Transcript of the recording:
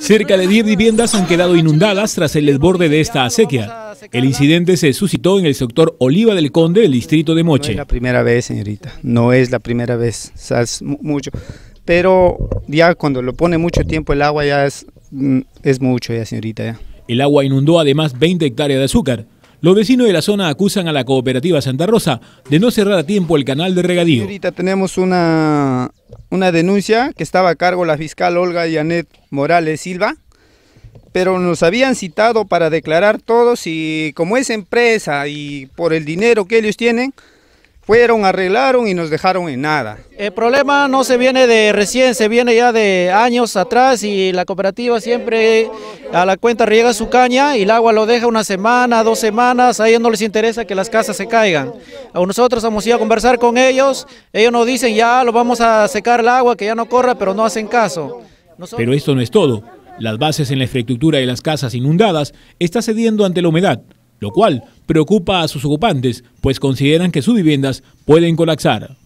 Cerca de 10 viviendas han quedado inundadas tras el desborde de esta acequia. El incidente se suscitó en el sector Oliva del Conde, del distrito de Moche. No es la primera vez, señorita, no es la primera vez, Sabes mucho. Pero ya cuando lo pone mucho tiempo el agua ya es, mm, es mucho, ya señorita. El agua inundó además 20 hectáreas de azúcar. Los vecinos de la zona acusan a la cooperativa Santa Rosa de no cerrar a tiempo el canal de regadío. Ahorita tenemos una, una denuncia que estaba a cargo la fiscal Olga Yanet Morales Silva, pero nos habían citado para declarar todos y como es empresa y por el dinero que ellos tienen, fueron, arreglaron y nos dejaron en nada. El problema no se viene de recién, se viene ya de años atrás y la cooperativa siempre a la cuenta riega su caña y el agua lo deja una semana, dos semanas, a ellos no les interesa que las casas se caigan. A nosotros hemos ido a conversar con ellos, ellos nos dicen ya lo vamos a secar el agua, que ya no corra, pero no hacen caso. Pero esto no es todo. Las bases en la infraestructura de las casas inundadas está cediendo ante la humedad, lo cual preocupa a sus ocupantes, pues consideran que sus viviendas pueden colapsar.